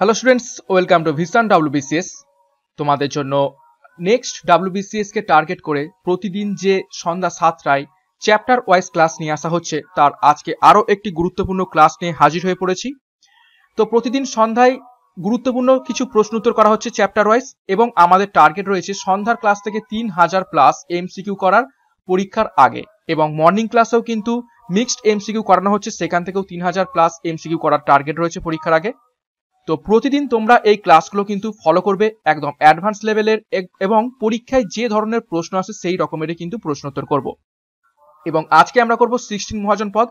Hello students welcome to Vision WBCS তোমাদের জন্য next W কে target করে প্রতিদিন যে সন্ধ্যা সাতটায় চ্যাপ্টার ওয়াইজ ক্লাস নিয়ে আসা হচ্ছে তার আজকে আরও একটি গুরুত্বপূর্ণ ক্লাস নিয়ে হাজির হয়ে পড়েছি তো প্রতিদিন সন্ধ্যায় গুরুত্বপূর্ণ কিছু প্রশ্ন উত্তর করা হচ্ছে চ্যাপ্টার ওয়াইজ এবং আমাদের টার্গেট রয়েছে সন্ধ্যার ক্লাস থেকে তিন হাজার প্লাস এমসিকিউ করার পরীক্ষার আগে এবং মর্নিং ক্লাসেও কিন্তু মিক্সড এমসিকিউ করানো হচ্ছে সেখান থেকেও তিন হাজার প্লাস এমসিকিউ করার টার্গেট রয়েছে পরীক্ষার আগে তো প্রতিদিন তোমরা এই ক্লাসগুলো কিন্তু ফলো করবে একদম অ্যাডভান্স লেভেলের এবং পরীক্ষায় যে ধরনের প্রশ্ন আসে সেই রকমেরই কিন্তু প্রশ্নোত্তর করব এবং আজকে আমরা করব সিক্সটিন মহাজন পদ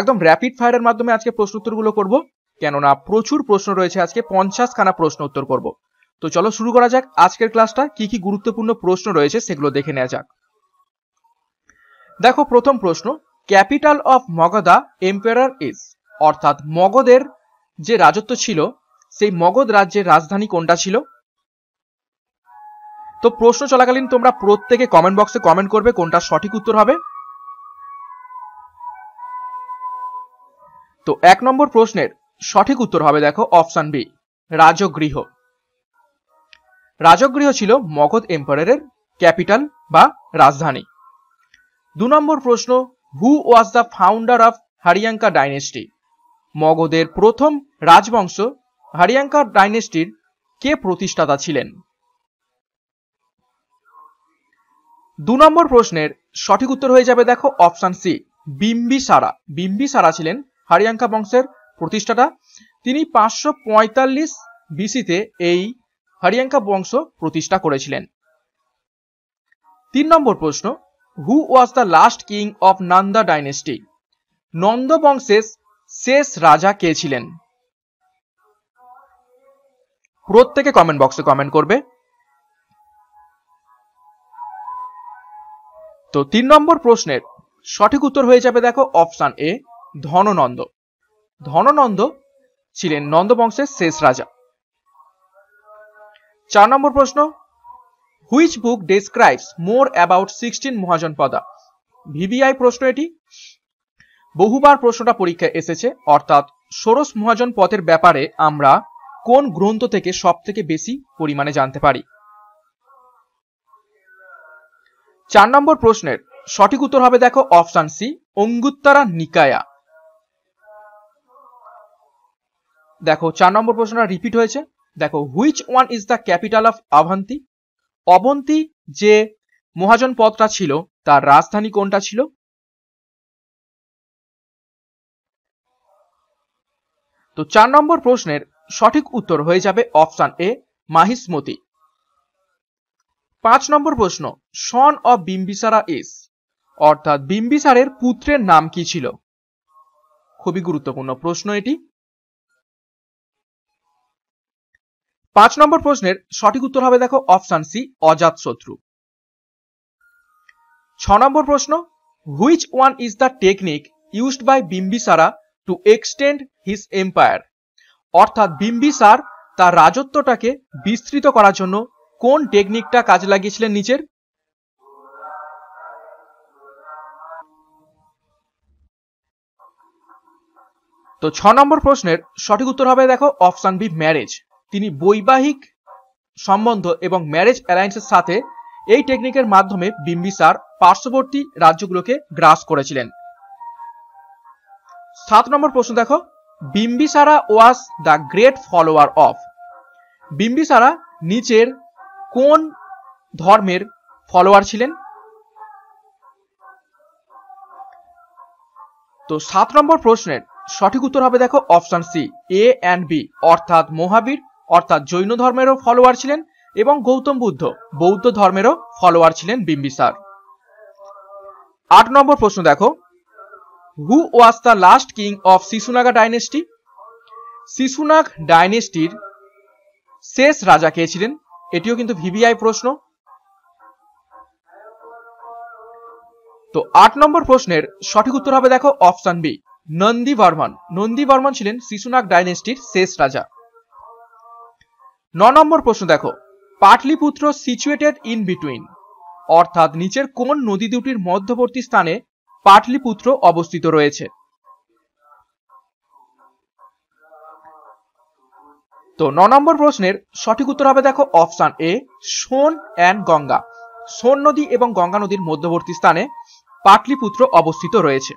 একদম র্যাপিড ফায়ারের মাধ্যমে আজকে প্রশ্নোত্তরগুলো করব কেননা প্রচুর প্রশ্ন রয়েছে আজকে পঞ্চাশখানা প্রশ্ন উত্তর করব তো চলো শুরু করা যাক আজকের ক্লাসটা কি কি গুরুত্বপূর্ণ প্রশ্ন রয়েছে সেগুলো দেখে নেওয়া যাক দেখো প্রথম প্রশ্ন capital of Magadha empire is অর্থাৎ মগধের যে রাজত্ব ছিল সেই মগধ রাজ্যের রাজধানী কোনটা ছিল তো প্রশ্ন চলাকালীন তোমরা প্রত্যেকে কমেন্ট বক্সে কমেন্ট করবে কোনটা সঠিক উত্তর হবে তো এক নম্বর প্রশ্নের সঠিক উত্তর হবে দেখো অপশান বি রাজগৃহ রাজগৃহ ছিল মগধ এম্পায়ারের ক্যাপিটাল বা রাজধানী দু নম্বর প্রশ্ন who was the founder of Haryanka dynasty মগধের প্রথম রাজবংশ হারিয়াঙ্কার ডাইনেস্টির কে প্রতিষ্ঠাতা ছিলেন দু নম্বর প্রশ্নের সঠিক উত্তর হয়ে যাবে দেখো অপশান সি বিম্বি সারা বিম্বি সারা ছিলেন হারিয়াঙ্কা বংশের প্রতিষ্ঠাতা তিনি পাঁচশো পঁয়তাল্লিশ বিসিতে এই হারিয়াঙ্কা বংশ প্রতিষ্ঠা করেছিলেন তিন নম্বর প্রশ্ন who was the last king of Nanda dynasty Nanda বংশের শেষ রাজা কে ছিলেন প্রত্যেকে কমেন্ট বক্সে কমেন্ট করবে তো তিন নম্বর প্রশ্নের সঠিক উত্তর হয়ে যাবে দেখো অপশান এ ধননন্দ ধননন্দ ছিলেন নন্দ বংশের শেষ রাজা চার নম্বর প্রশ্ন which book describes more about sixteen Mahajanapada VVI প্রশ্ন এটি বহুবার প্রশ্নটা পরীক্ষায় এসেছে অর্থাৎ ষোড়শ মহাজন পথের ব্যাপারে আমরা কোন গ্রন্থ থেকে সব থেকে বেশি পরিমাণে জানতে পারি চার নম্বর প্রশ্নের সঠিক উত্তর হবে দেখো অপশান সি অঙ্গুত্তারা নিকায়া দেখো চার নম্বর প্রশ্নটা রিপিট হয়েছে দেখো which one is the capital of Avanti Avanti যে মহাজন পদটা ছিল তার রাজধানী কোনটা ছিল তো চার নম্বর প্রশ্নের সঠিক উত্তর হয়ে যাবে অপশান এ মাহিসমতি পাঁচ নম্বর প্রশ্ন সন অব বিম্বিসারা ইস অর্থাৎ বিম্বিসারের পুত্রের নাম কি ছিল খুবই গুরুত্বপূর্ণ প্রশ্ন এটি পাঁচ নম্বর প্রশ্নের সঠিক উত্তর হবে দেখো অপশান সি অজাত শত্রু ছ নম্বর প্রশ্ন which one is the technique used by Bimbisara to extend his empire অর্থাৎ বিম্বিসার তার রাজত্বটাকে বিস্তৃত করার জন্য কোন টেকনিকটা কাজে লাগিয়েছিলেন নিচের তো ছ নম্বর প্রশ্নের সঠিক উত্তর হবে দেখো অপশান বি ম্যারেজ তিনি বৈবাহিক সম্বন্ধ এবং ম্যারেজ অ্যালায়েন্সের সাথে এই টেকনিকের মাধ্যমে বিম্বিসার পার্শ্ববর্তী রাজ্যগুলোকে গ্রাস করেছিলেন সাত নম্বর প্রশ্ন দেখো Bimbisara was the great follower of Bimbisara নিচের কোন ধর্মের ফলোয়ার ছিলেন তো সাত নম্বর প্রশ্নের সঠিক উত্তর হবে দেখো option C A and B অর্থাৎ মহাবীর অর্থাৎ জৈন ধর্মেরও ফলোয়ার ছিলেন এবং গৌতম বুদ্ধ বৌদ্ধ ধর্মেরও ফলোয়ার ছিলেন বিম্বিসার আট নম্বর প্রশ্ন দেখো who was the last king of Shishunaga dynasty Shishunag ডাইনেস্টির শেষ রাজা কে ছিলেন এটিও কিন্তু ভিভিআই প্রশ্ন তো আট নম্বর প্রশ্নের সঠিক উত্তর হবে দেখো অপশন বি নন্দী বর্মন নন্দী বর্মন ছিলেন শিশুনাগ ডাইনেস্টির শেষ রাজা ন নম্বর প্রশ্ন দেখো পাটলিপুত্র সিচুয়েটেড ইন বিটুইন অর্থাৎ নিচের কোন নদী দুটির মধ্যবর্তী স্থানে পাটলিপুত্র অবস্থিত রয়েছে তো ন নম্বর প্রশ্নের সঠিক উত্তর হবে দেখো option A Son and Ganga Son নদী এবং গঙ্গা নদীর মধ্যবর্তী স্থানে পাটলিপুত্র অবস্থিত রয়েছে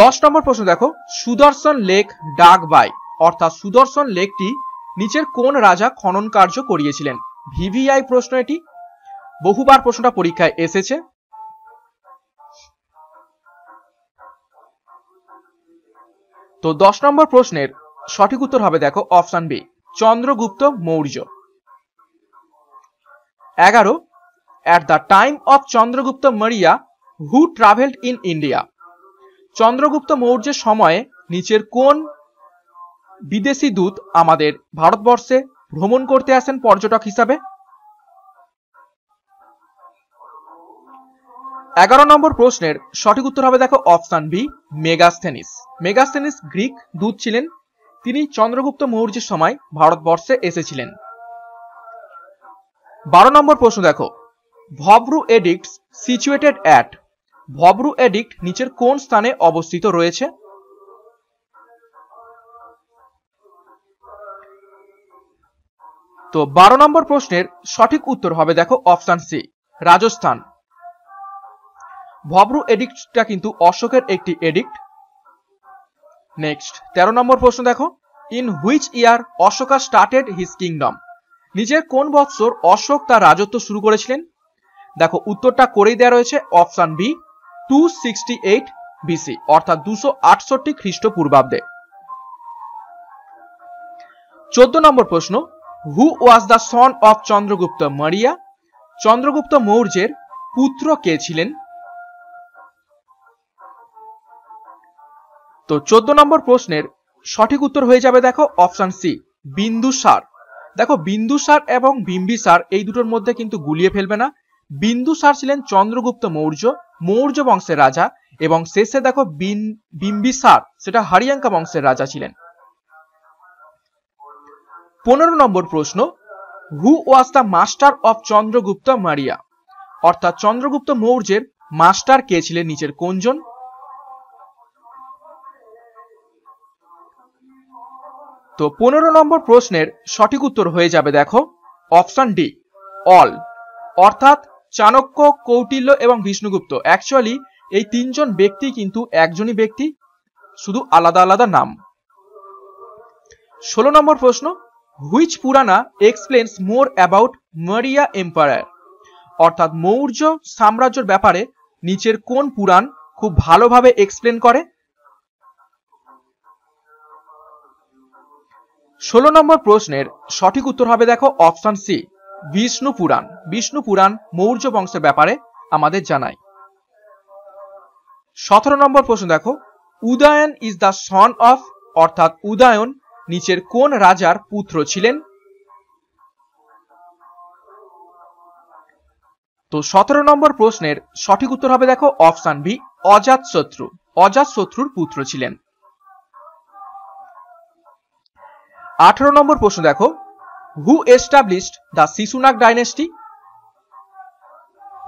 দশ নম্বর প্রশ্ন দেখো সুদর্শন লেক ডাক বাই অর্থাৎ সুদর্শন লেকটি নিচের কোন রাজা খনন কার্য করিয়েছিলেন ভিভিআই প্রশ্ন এটি বহুবার প্রশ্নটা পরীক্ষায় এসেছে তো দশ নম্বর প্রশ্নের সঠিক উত্তর হবে দেখো অপশন বি চন্দ্রগুপ্ত মৌর্য এগারো at the time of Chandragupta Maurya who travelled in India Chandragupta মৌর্যের সময়ে নিচের কোন বিদেশি দূত আমাদের ভারতবর্ষে ভ্রমণ করতে আসেন পর্যটক হিসাবে এগারো নম্বর প্রশ্নের সঠিক উত্তর হবে দেখো option B Megasthenes Megasthenes Greek দূত ছিলেন তিনি চন্দ্রগুপ্ত মৌর্যের সময় ভারতবর্ষে এসেছিলেন বারো নম্বর প্রশ্ন দেখো Bhabru edict situated at Bhabru edict নিচের কোন স্থানে অবস্থিত রয়েছে তো বারো নম্বর প্রশ্নের সঠিক উত্তর হবে দেখো অপশন সি রাজস্থান ভবরু এডিক্টটা কিন্তু অশোকের একটি এডিক্ট নেক্সট তেরো নম্বর প্রশ্ন দেখো in which year Ashoka started his kingdom নিজের কোন বৎসর অশোক তার রাজত্ব শুরু করেছিলেন দেখো উত্তরটা করেই দেওয়া রয়েছে option B two sixty eight BC অর্থাৎ দুশো আটষট্টি খ্রিস্টপূর্বাব্দে চোদ্দ নম্বর প্রশ্ন who was the son of Chandragupta Maurya Chandragupta মৌর্যের পুত্র কে ছিলেন তো চোদ্দ নম্বর প্রশ্নের সঠিক উত্তর হয়ে যাবে দেখো অপশন সি বিন্দুসার দেখো বিন্দুসার এবং বিম্বিসার এই দুটোর মধ্যে কিন্তু গুলিয়ে ফেলবে না বিন্দুসার ছিলেন চন্দ্রগুপ্ত মৌর্য মৌর্য বংশের রাজা এবং শেষে দেখো বিম্বিসার সেটা হারিয়াঙ্কা বংশের রাজা ছিলেন পনেরো নম্বর প্রশ্ন who was the master of Chandragupta Maurya অর্থাৎ চন্দ্রগুপ্ত মৌর্যের মাস্টার কে ছিলেন নিচের কোনজন তো পনেরো নম্বর প্রশ্নের সঠিক উত্তর হয়ে যাবে দেখো অপশন ডি অল অর্থাৎ চাণক্য কৌটিল্য এবং বিষ্ণুগুপ্ত অ্যাকচুয়ালি এই তিনজন ব্যক্তি কিন্তু একজনই ব্যক্তি শুধু আলাদা আলাদা নাম ষোলো নম্বর প্রশ্ন which Purana explains more about Maurya empire অর্থাৎ মৌর্য সাম্রাজ্যের ব্যাপারে নিচের কোন পুরাণ খুব ভালোভাবে এক্সপ্লেন করে ষোলো নম্বর প্রশ্নের সঠিক উত্তর হবে দেখো অপশন সি বিষ্ণু পুরাণ বিষ্ণু পুরাণ মৌর্য বংশের ব্যাপারে আমাদের জানায় সতেরো নম্বর প্রশ্ন দেখো Udayan is the son of অর্থাৎ উদয়ন নিচের কোন রাজার পুত্র ছিলেন তো সতেরো নম্বর প্রশ্নের সঠিক উত্তর হবে দেখো অপশান বি অজাত শত্রু অজাত শত্রুর পুত্র ছিলেন আঠারো নম্বর প্রশ্ন দেখো who established the Shishunag dynasty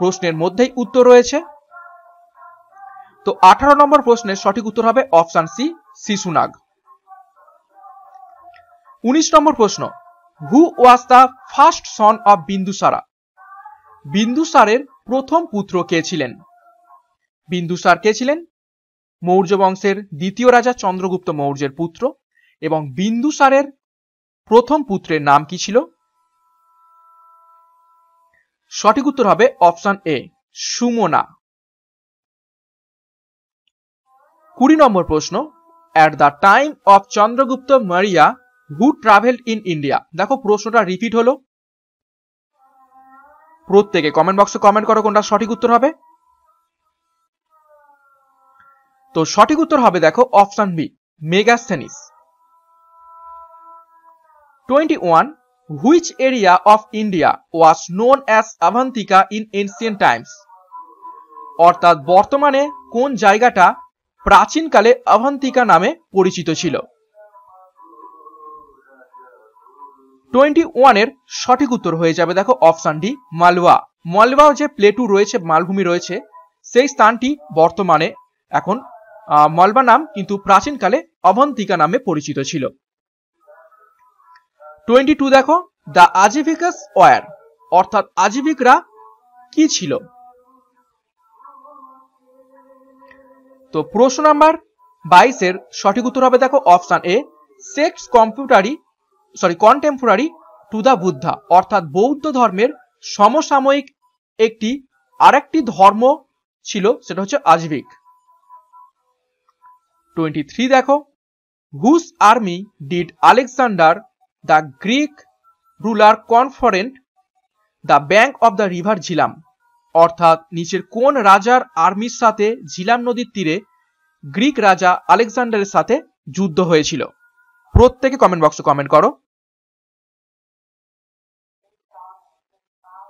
প্রশ্নের মধ্যেই উত্তর রয়েছে তো আঠারো নম্বর প্রশ্নের সঠিক উত্তর হবে অপশান সি শিশুনাগ উনিশ নম্বর প্রশ্ন who was the first son of Bindusara বিন্দুসারের প্রথম পুত্র কে ছিলেন বিন্দুসার কে ছিলেন মৌর্য বংশের দ্বিতীয় রাজা চন্দ্রগুপ্ত মৌর্যের পুত্র এবং বিন্দুসারের প্রথম পুত্রের নাম কি ছিল সঠিক উত্তর হবে অপশন এ সুমনা কুড়ি নম্বর প্রশ্ন at the time of Chandragupta Maurya who travel in India দেখো প্রশ্নটা রিপিট হলো প্রত্যেকে কমেন্ট বক্সে কমেন্ট করো কোনটা সঠিক উত্তর হবে তো সঠিক উত্তর হবে দেখো option B Megasthenes 21. Which area of India was known as Avantika in ancient times? অর্থাৎ বর্তমানে কোন জায়গাটা প্রাচীনকালে আভান্তিকা নামে পরিচিত ছিল টোয়েন্টি ওয়ানের সঠিক উত্তর হয়ে যাবে দেখো অপশান ডি মালওয়া মালওয়া যে প্লেটু রয়েছে মালভূমি রয়েছে সেই স্থানটি বর্তমানে এখন মালবা নাম কিন্তু প্রাচীনকালে অভন্তিকা নামে পরিচিত ছিল টোয়েন্টি টু দেখো দ্য আজিভিকাস ওয়ার অর্থাৎ আজিভিকরা কি ছিল তো প্রশ্ন নাম্বার বাইশের সঠিক উত্তর হবে দেখো অপশান এ সেক্স কম্পিউটারি sorry contemporary to the Buddha অর্থাৎ বৌদ্ধ ধর্মের সমসাময়িক একটি আরেকটি ধর্ম ছিল সেটা হচ্ছে আজভিক টোয়েন্টি থ্রি দেখো whose army did Alexander the Greek ruler confront the bank of the river Jhelum অর্থাৎ নিচের কোন রাজার আর্মির সাথে ঝিলাম নদীর তীরে গ্রিক রাজা আলেকজান্ডারের সাথে যুদ্ধ হয়েছিল প্রত্যেকে কমেন্ট বক্সে কমেন্ট করো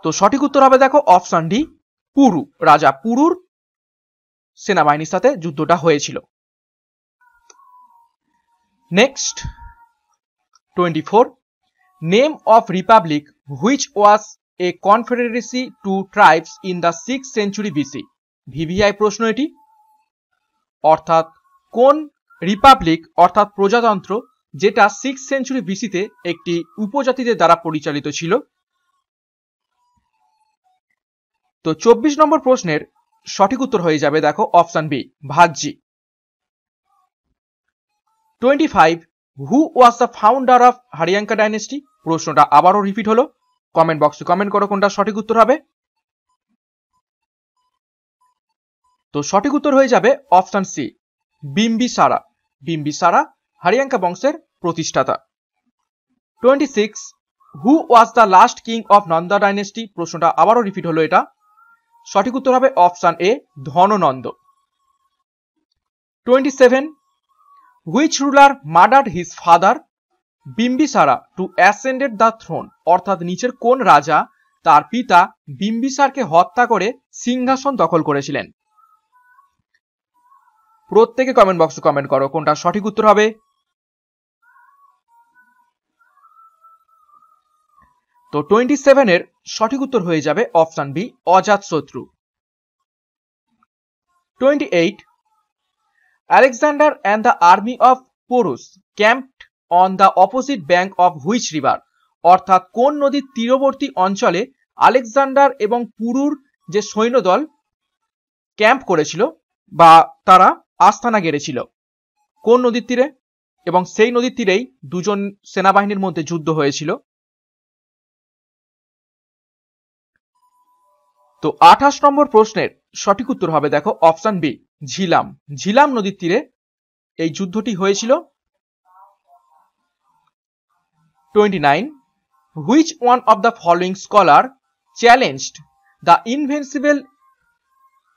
তো সঠিক উত্তর হবে দেখো অপশন ডি পুরু রাজা পুরুর সেনাবাহিনীর সাথে যুদ্ধটা হয়েছিল next 24. Name of republic which was a confederacy to tribes in the 6th century BC. VVI প্রশ্ন এটি অর্থাৎ কোন রিপাবলিক অর্থাৎ প্রজাতন্ত্র যেটা সিক্স সেঞ্চুরি বিসিতে একটি উপজাতিদের দ্বারা পরিচালিত ছিল তো চব্বিশ নম্বর প্রশ্নের সঠিক উত্তর হয়ে যাবে দেখো অপশান বি ভাগজি twenty five who was the founder of Haryanka dynasty প্রশ্নটা আবারও রিপিট হলো কমেন্ট বক্সে কমেন্ট করো কোনটা সঠিক উত্তর হবে তো সঠিক উত্তর হয়ে যাবে অপশন সি বিম্বি সারা বিম্বি সারা হারিয়াঙ্কা বংশের প্রতিষ্ঠাতা twenty six who was the last king of Nanda dynasty প্রশ্নটা আবারও রিপিট হলো এটা সঠিক উত্তর হবে option A Dhanananda twenty seven which ruler murder his father Bimbisara to ascended the throne অর্থাৎ নিচের কোন রাজা তার পিতা বিম্বিসারকে হত্যা করে সিংহাসন দখল করেছিলেন প্রত্যেকে কমেন্ট বক্সে কমেন্ট করো কোনটা সঠিক উত্তর হবে তো টোয়েন্টি সেভেনের সঠিক উত্তর হয়ে যাবে option B Ajatashatru twenty eight Alexander and the army of Porus camped on the opposite bank of which river অর্থাৎ কোন নদীর তীরবর্তী অঞ্চলে আলেকজান্ডার এবং পুরুর যে সৈন্যদল ক্যাম্প করেছিল বা তারা আস্থানা গেড়েছিল কোন নদীর তীরে এবং সেই নদীর তীরেই দুজন সেনাবাহিনীর মধ্যে যুদ্ধ হয়েছিল তো আঠাশ নম্বর প্রশ্নের সঠিক উত্তর হবে দেখো অপশান বি ঝিলাম ঝিলাম নদীর তীরে এই যুদ্ধটি হয়েছিল twenty nine which one of the following scholar challenged the invincible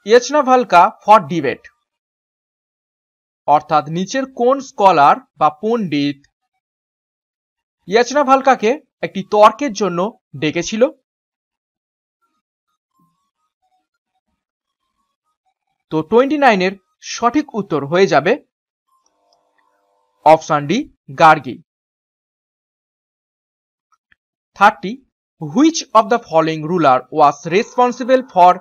Yajnavalkya for debate অর্থাৎ নিচের কোন স্কলার বা পণ্ডিত ইয়াচনাভালকাকে একটি তর্কের জন্য ডেকেছিল তো টোয়েন্টি নাইনের সঠিক উত্তর হয়ে যাবে option D Gargi thirty which of the following ruler was responsible for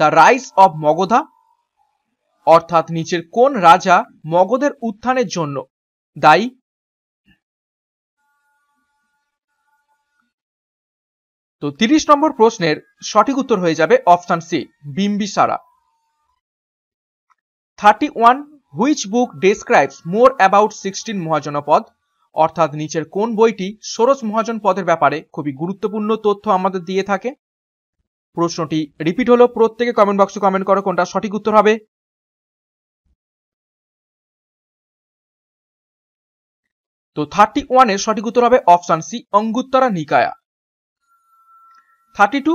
the rise of Magadha অর্থাৎ নিচের কোন রাজা মগধের উত্থানের জন্য দায়ী তো তিরিশ নম্বর প্রশ্নের সঠিক উত্তর হয়ে যাবে option C Bimbisara thirty one which book describes more about sixteen Mahajanapada অর্থাৎ নিচের কোন বইটি ষোড়শ মহাজন পদের ব্যাপারে খুবই গুরুত্বপূর্ণ তথ্য আমাদের দিয়ে থাকে প্রশ্নটি রিপিট হলো প্রত্যেকে কমেন্ট বক্সে কমেন্ট করো কোনটা সঠিক উত্তর হবে তো থার্টি ওয়ানের সঠিক উত্তর হবে option C Anguttara Nikaya thirty two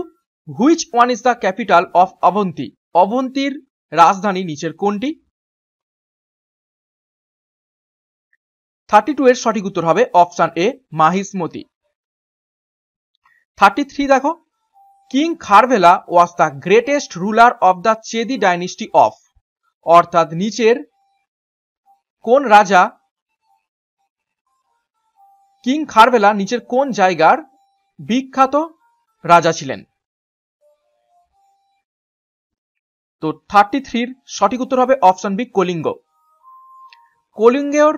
which one is the capital of Avanti অবন্তির রাজধানী নিচের কোনটি থার্টি টু এর সঠিক উত্তর হবে option A Mahishmati thirty three দেখো king Kharavela was the greatest ruler of the Chedi dynasty of অর্থাৎ নিচের কোন রাজা কিং খারভেলা নিচের কোন জায়গার বিখ্যাত রাজা ছিলেন তো থার্টি থ্রির সঠিক উত্তর হবে অপশন বি কলিঙ্গ কলিঙ্গের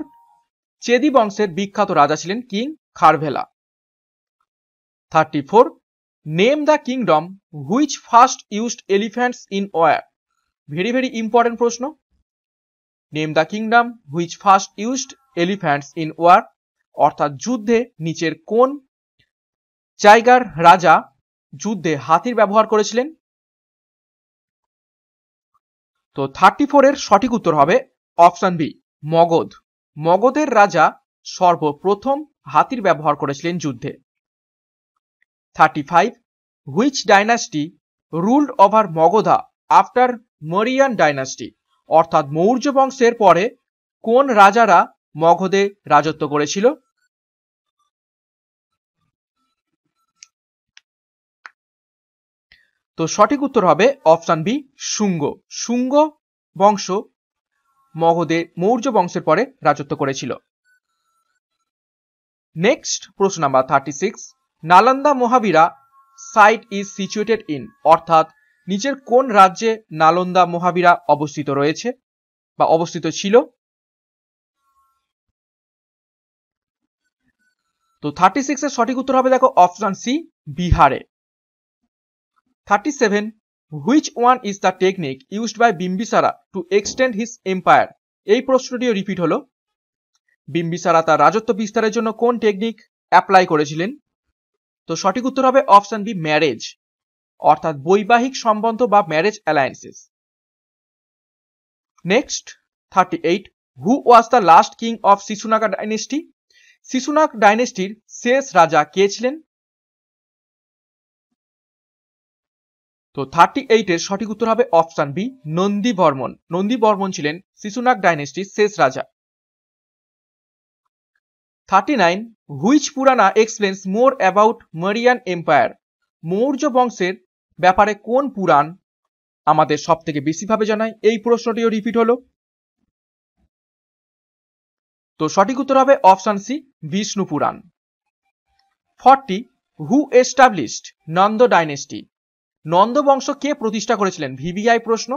চেদি বংশের বিখ্যাত রাজা ছিলেন king Kharavela thirty four name the kingdom which first used elephants in war very very important প্রশ্ন name the kingdom which first used elephants in war অর্থাৎ যুদ্ধে নিচের কোন জায়গার রাজা যুদ্ধে হাতির ব্যবহার করেছিলেন তো থার্টি ফোরের সঠিক উত্তর হবে অপশন বি মগধ মগধের রাজা সর্বপ্রথম হাতির ব্যবহার করেছিলেন যুদ্ধে thirty five which dynasty ruled over Magadha after Mauryan dynasty অর্থাৎ মৌর্য বংশের পরে কোন রাজারা মগধে রাজত্ব করেছিল তো সঠিক উত্তর হবে অপশান বি শুঙ্গ শুঙ্গ বংশ মগধের মৌর্য বংশের পরে রাজত্ব করেছিল নেক্সট প্রশ্ন number thirty six Nalanda Mahavira site is situated in অর্থাৎ নিচের কোন রাজ্যে নালন্দা মহাবীরা অবস্থিত রয়েছে বা অবস্থিত ছিল তো থার্টি সিক্সের সঠিক উত্তর হবে দেখো অপশন সি বিহারে thirty seven which one is the technique used by Bimbisara to extend his empire এই প্রশ্নটিও রিপিট হল বিম্বিসারা তার রাজত্ব বিস্তারের জন্য কোন টেকনিক অ্যাপ্লাই করেছিলেন তো সঠিক উত্তর হবে অপশন বি ম্যারেজ অর্থাৎ বৈবাহিক সম্বন্ধ বা marriage alliances next thirty eight who was the last king of Shishunaga dynasty Shishunag ডাইনেস্টির শেষ রাজা কে ছিলেন তো থার্টি এইটের সঠিক উত্তর হবে অপশন বি নন্দী বর্মন নন্দী বর্মন ছিলেন শিশুনাগ ডাইনেস্টির শেষ রাজা thirty nine which Purana explains more about Mauryan empire Maurya বংশের ব্যাপারে কোন পুরাণ আমাদের সব থেকে বেশিভাবে জানায় এই প্রশ্নটিও রিপিট হল তো সঠিক উত্তর হবে option C Vishnu Purana forty who established Nanda dynasty নন্দবংশ কে প্রতিষ্ঠা করেছিলেন ভিভিআই প্রশ্ন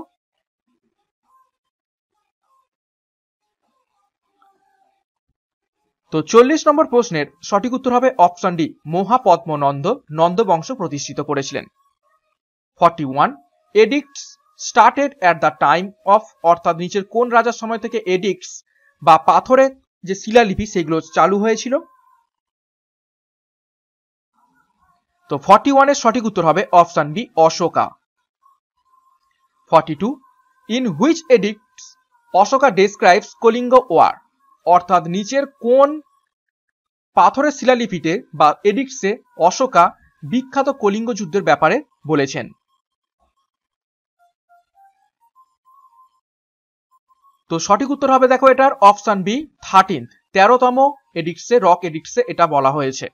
তো চল্লিশ নম্বর প্রশ্নের সঠিক উত্তর হবে অপশন ডি মহাপদ্মনন্দ নন্দবংশ প্রতিষ্ঠিত করেছিলেন forty one edicts started at the time of অর্থাৎ নিচের কোন রাজার সময় থেকে এডিক্টস বা পাথরের যে শিলালিপি সেগুলো চালু হয়েছিল তো ফর্টি ওয়ানের সঠিক উত্তর হবে option B Ashoka forty two in which edict Ashoka describes Kalinga war অর্থাৎ নিচের কোন পাথরের শিলালিপিতে বা এডিক্টসে অশোকা বিখ্যাত কলিঙ্গ যুদ্ধের ব্যাপারে বলেছেন তো সঠিক উত্তর হবে দেখো এটার অপশান বি থার্টিন তেরোতম এডিক্টসে রক এডিক্টসে এটা বলা হয়েছে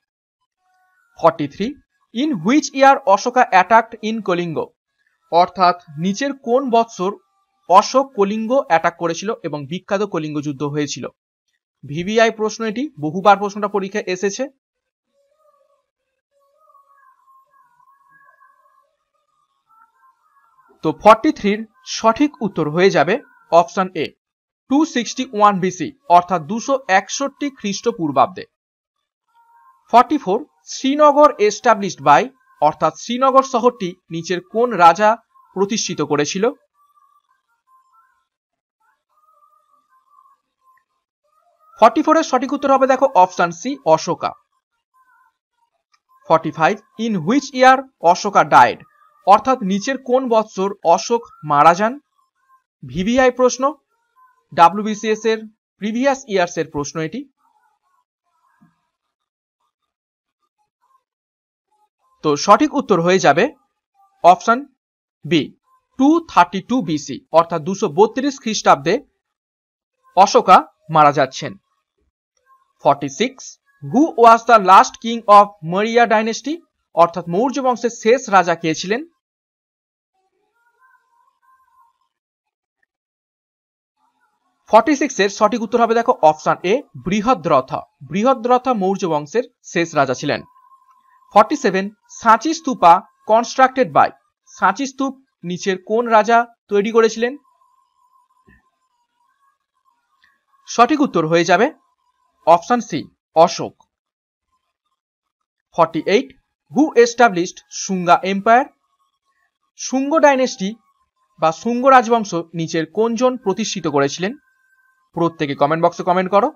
forty three in which year Ashoka attacked in Kalinga অর্থাৎ নিচের কোন বৎসর অশোক কলিঙ্গ অ্যাটাক করেছিল এবং বিখ্যাত কলিঙ্গ যুদ্ধ হয়েছিল ভিভিআই প্রশ্ন এটি বহুবার প্রশ্নটা পরীক্ষায় এসেছে তো ফর্টি থ্রির সঠিক উত্তর হয়ে যাবে option A two sixty one BC অর্থাৎ দুশো একষট্টি খ্রিস্টপূর্বাব্দে forty four Srinagar established by অর্থাৎ শ্রীনগর শহরটি নিচের কোন রাজা প্রতিষ্ঠিত করেছিল ফর্টি ফোরের সঠিক উত্তর হবে দেখো option C Ashoka forty five in which year Ashoka died অর্থাৎ নিচের কোন বৎসর অশোক মারা যান ভিভিআই প্রশ্ন ডাব্লিউবিসিএস এর প্রিভিয়াস ইয়ার্স এর প্রশ্ন এটি তো সঠিক উত্তর হয়ে যাবে option B two thirty two BC অর্থাৎ দুশো বত্রিশ খ্রিস্টাব্দে অশোকা মারা যাচ্ছেন forty six who was the last king of Maurya dynasty অর্থাৎ মৌর্য বংশের শেষ রাজা কে ছিলেন ফর্টি সিক্সের সঠিক উত্তর হবে দেখো অপশন এ বৃহদ্রথ বৃহদ্রথ মৌর্য বংশের শেষ রাজা ছিলেন সেভেন সাঁচি স্তূপা কনস্ট্রাক্টেড বাই সাঁচি স্তূপ নিচের কোন রাজা তৈরি করেছিলেন সঠিক উত্তর হয়ে যাবে option C Ashok forty eight who established Shunga empire Shunga dynasty বা শুঙ্গ রাজবংশ নিচের কোনজন প্রতিষ্ঠিত করেছিলেন প্রত্যেকে কমেন্ট বক্সে কমেন্ট করো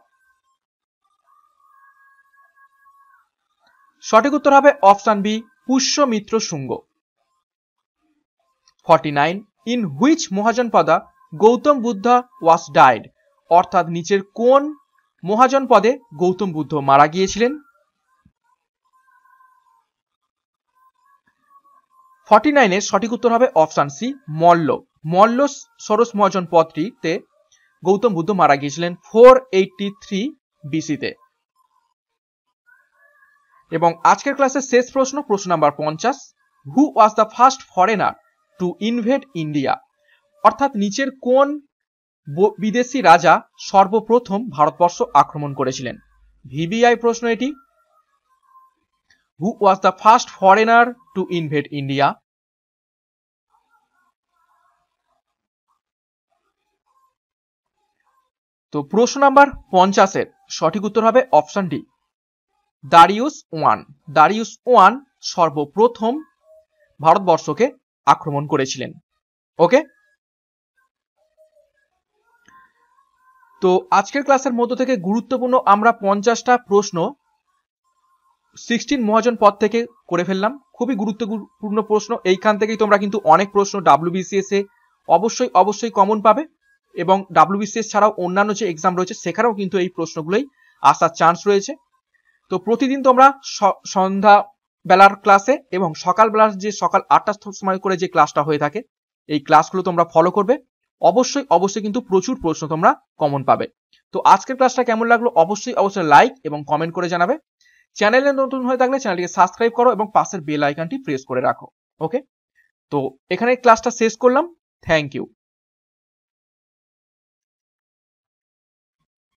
সঠিক উত্তর হবে option B Pushyamitra Shunga forty nine in which Mahajanapada Gautam Buddha was died অর্থাৎ নিচের কোন মহাজন পদে গৌতম বুদ্ধ মারা গিয়েছিলেন ফর্টি নাইনের সঠিক উত্তর হবে অপশান সি মল্ল মল্ল সরস মহাজন পদটিতে গৌতম বুদ্ধ মারা গিয়েছিলেন ফোর এইটি থ্রি বিসিতে এবং আজকের ক্লাসের শেষ প্রশ্ন প্রশ্ন নাম্বার পঞ্চাশ who was the first foreigner to invade India অর্থাৎ নিচের কোন বিদেশি রাজা সর্বপ্রথম ভারতবর্ষ আক্রমণ করেছিলেন ভিবিআই প্রশ্ন এটি who was the first foreigner to invade India তো প্রশ্ন নাম্বার পঞ্চাশের সঠিক উত্তর হবে option D Darius one Darius one সর্বপ্রথম ভারতবর্ষকে আক্রমণ করেছিলেন ওকে তো আজকের ক্লাসের মধ্য থেকে গুরুত্বপূর্ণ আমরা পঞ্চাশটা প্রশ্ন সিক্সটিন মহাজন পদ থেকে করে ফেললাম খুবই গুরুত্বপূর্ণ প্রশ্ন এইখান থেকেই তোমরা কিন্তু অনেক প্রশ্ন ডাব্লিউবিসিএস এ অবশ্যই অবশ্যই কমন পাবে এবং ডাব্লিউবিসিএস ছাড়াও অন্যান্য যে এক্সাম রয়েছে সেখানেও কিন্তু এই প্রশ্নগুলোই আসার চান্স রয়েছে তো প্রতিদিন তোমরা সন্ধ্যা বেলার ক্লাসে এবং সকালবেলার যে সকাল আটটার সময় করে যে ক্লাসটা হয়ে থাকে এই ক্লাসগুলো তোমরা ফলো করবে অবশ্যই অবশ্যই কিন্তু প্রচুর প্রশ্ন তোমরা কমন পাবে তো আজকের ক্লাসটা কেমন লাগলো অবশ্যই অবশ্যই লাইক এবং কমেন্ট করে জানাবে চ্যানেলে নতুন হয়ে থাকলে চ্যানেলটিকে সাবস্ক্রাইব করো এবং পাশের বেল আইকনটি প্রেস করে রাখো ওকে তো এখানে ক্লাসটা শেষ করলাম থ্যাংক ইউ